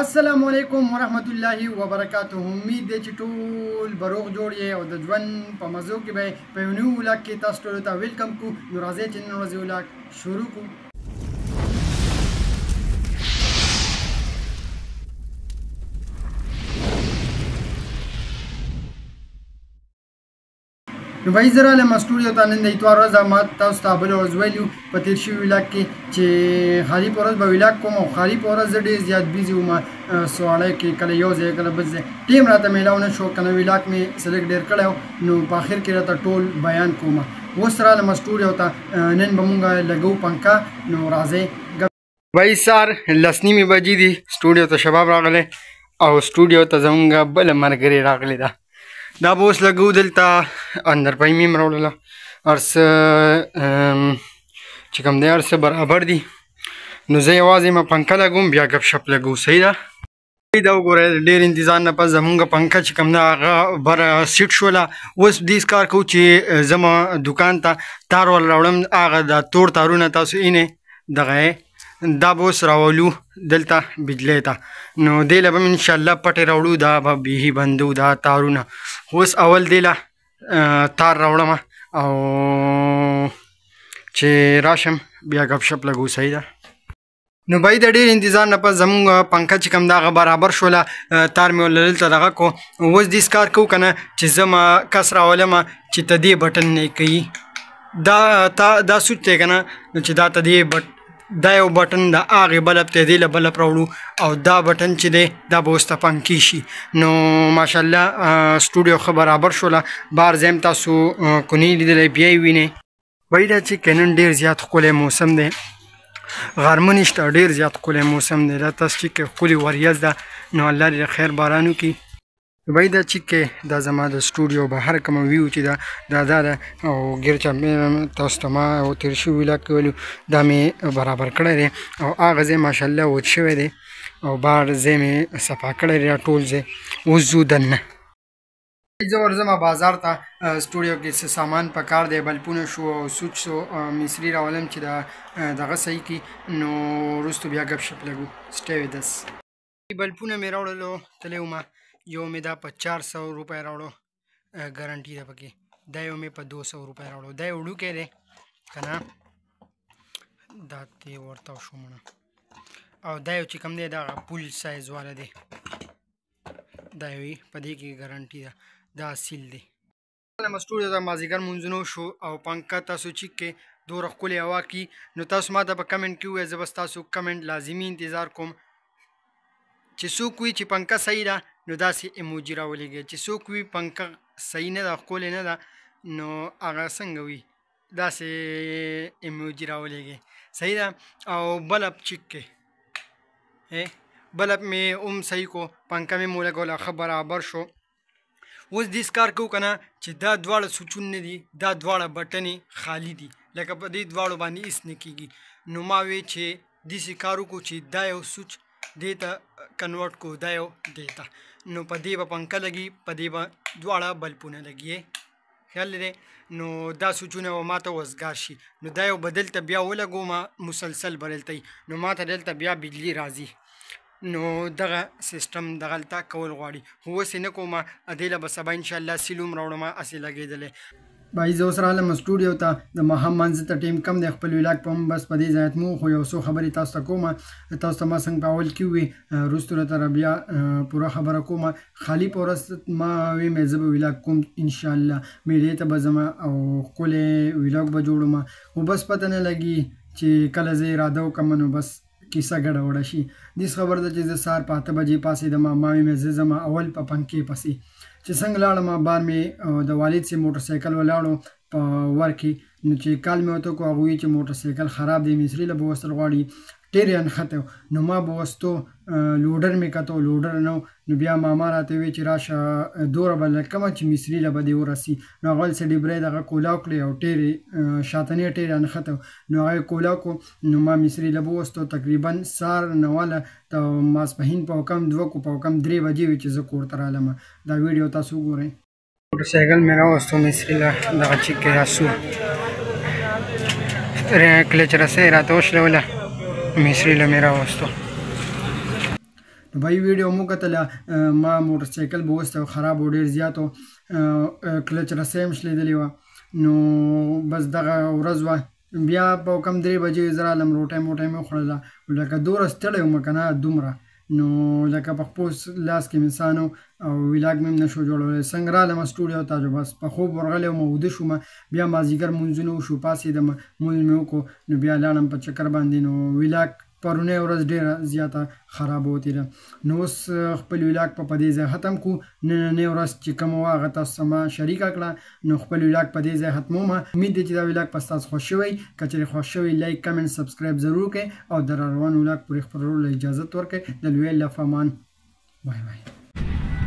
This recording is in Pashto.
السلام علیکم ورحمت الله وبرکاته امید دی چې ټول بروغ جوړ او د ژوند په مزو کې به په یو نوي ولاګ کې تاسو ټولو ته ویلکم کو نو راځئ چې نن ورځې ولاګ شروع کو نو وایي زه راغلم سټوډیو ته نن د اتوار ورځ ما تاسو ته بل ورځ ویلي په تېر شوي ویلاګ کې چې خالي په ورځ به ویلاګ کوم او خالي په ورځ زه ډېر زیات بیزي وم سواړی کې کله یو ځای کله بل ځای ټیم راته میلاو نه شو کنه ویلاګ مې سلیکټ ډېر کړی نو په آخر کې راته ټول بیان کوم اوس راغلم سټوډیو ته نن به مونږ لګو پنکا نو راځئ وای سار لسنیمې بجې دي سټوډیو ته شباب راغلی او سټوډیو ته زمونږ بل مرګري راغلی ده دا به اوس لګو دلته اندر پیمې مې راوړله هر چې کوم دی هر څه برابر دي نو زه یوازې ما پنکه لګوم بیا ګپ شپ لګو صحیح ده دا وګوره ډېر انتظار نه پس زمونږ پنکه چې کوم ده هغه بره سیټ شوله اوس دې کار کوو چې زما دکان ته تار ور راوړم هغه دا تور تارونه تاسو اینې دغه دا به اوس راولو دلته بجلی ته نو دې له به ان شاء الله پټې راوړو دا به بیخي بندو دا تارونه اوس اول دې له تار راوړم او چې راشم بیا غپ شپ لګو صحیح ده نو بای د ډیر انتظار نه پس زمونږ پنکه چې کوم دغه برابر شوله تار مې ولل ته دغه کو اوس دې کار کو کنه چې زما کس راولم چې تدې بټن نه کوي دا تا دا سوچ ته کنه چې دا تدې بټ دا یو بٹن د هغې بلب ته دې له بلب راوړو او دا بٹن چې دی دا به اوس تپنګ کی شي نو ماشاءالله سټوډیو ښه برابر شوله بار زیم تاسو کونی لیدلی بیا یې وینئ وایي دا چې که نن ډېر زیات ښکلی موسم دی غرمه نشته ډېر زیات ښکلی موسم دی دا تاسو چې ښکلي وریځ ده نو الله دې خیر باران وکړي وای دا چې کې دا زما د سټوډیو بهر کوم ویو چې دا دا دا, دا او ګرچا مې تاسو ته ما او تیر شو ویلا کولو دا مې برابر کړی دی او هغه ځای ماشاءالله وچ شوی دی او بار ځای مې صفا کړی دی ټول ځای اوس ځو دننه زه ورځم بازار ته سټوډیو کې څه سامان پکار دی بلپونه شو او سوچ سو مصری راولم چې دا دغه صحیح کی نو وروسته بیا ګپ شپ لګو سټې وې دس بلپونه مې راوړلو تلې ومه یو مې دا په چار سوه روپۍ راوړو ګارنټي ده پکې دا یو مې په دوه سوه روپۍ راوړو دا یې وړوکی دی که نه دا تې ورته شو مړه او دا یو چې کوم دی دغه پول سایز والا دی دا یو په دې کې ګارنټي ده دا اصیل دی مستور دا مازیګر منځونو شو او پنکا تاسو چې کې دوره ښکلې هوا کې نو تاسو ما ته په کمنټ کې ووایئ زه به ستاسو کمنټ لازمي انتظار کوم چې څوک وي چې پنکه صحیح ده نو داسې ایموجی راولېږئ چې څوک وي پنکه صحیح نه ده ښکلې نه ده نو هغه څنګه وي داسې ایموجی راولېږئ صحیح ده او بل اپ چک کې بل اپ مې اوم صحیح کو پنکه مې مو لګوله ښه برابر شو اوس دې کار کو کنه چې دا دواړه سوچون نه دي دا دواړه بټنې خالی دي لکه په دې دواړو باندې اس نه کیږي نو ما وی چې دې کارو کو چې دا یو سوچ دیتا کنورټ کو دا یو دیتا نو په دې به پنکه لګي په دې به دواړه بلپونه لګي خیال لري نو دا سوچونه و ماته وزګار شي نو دا یو بدل ته بیا ولګوم مسلسل بدلتی نو ماته دلته بیا بجلی راځي نو دغه سیستم دغلته کول غواړي هو سینه کومه ادله به سبا ان شاء الله سلوم راوړم اسی لګیدل بای زه اوس راغلم سټوډیو ته د ماښام منځ ته ټیم کم دی خپل ویلاګ په بس په دې ځایت مو خو یو څو خبرې تاسو ته کومه تاسو ته ما څنګه په اول کې وي وروسته راته بیا پوره خبره کومه خالی په ورځ ما وی مې زه به ویلاګ کوم انشاءالله میډیا ته به ځم او ښکلی ویلاګ به جوړوم خو بس پته نه لګي چې کله زه اراده وکړم نو بس کیسه ګډوډه شي دیس خبر ده چې زه سهار په اته بجې پاسېدم ماوې مې زه ځم اول په پنکې پسې چې څنګه لاړم بار مې د والد سي موټر سایکل ولاړو په ور کې نو چې کال مې وته کو هغه چې موټر سایکل خراب دی مصری له بوستل غواړي ډېرې انخته نو ما به وستو لوډر مې کتو لوډر نو نو بیا ماما راته وی چې راشه دوره بل کمه چې مصری له بده ورسی نو غل سړي برې دغه کولاو کړی او ټېرې شاتنې ټېرې انخته نو هغه کولاو کو نو ما مصری له وستو تقریبا سار نواله ته ماسپهین په حکم دوه کو په حکم درې بجې وی چې زه کور ته رالم دا ویډیو تاسو ګورئ موټر سایکل مې راوستو مصری له دغه چې کې راسو کلچ رسې راته وشلوله مصری له میرا وستو نو بای ویډیو مو کتله ما موټر سایکل به وسته خراب و ډیر زیات او کلچ رسېم شلیدلې و نو بس دغه ورځ و بیا په کم درې بجې زرا لم روټه موټه مې خوړله لکه دوره ستړی وم کنه دومره نو لکه په خپل لاس کې انسانو او ویلاګ مې نشو جوړول څنګه را لم سټوډیو ته بس په خوب ورغلې او موده شوم بیا مازیګر مونږ نو شو پاسې د مونږ مې وکړو نو بیا لاړم په چکر باندې نو ویلاګ پرونی ورځ ډیره زیاته خراب وتی ده نو اوس خپل ویلاک په پدې ځای ختم کو نننې ورځ چې کوم واغه تاسو سما شریک کړه نو خپل ویلاک په دې ځای ختموم امید دي چې دا ویلاک په تاسو خوښ شوی کچري خوښ شوی لایک کمنټ سبسکرایب ضرور کړئ او در روان ویلاک پورې خبرولو اجازه ورکړئ د لوی لفمان بای بای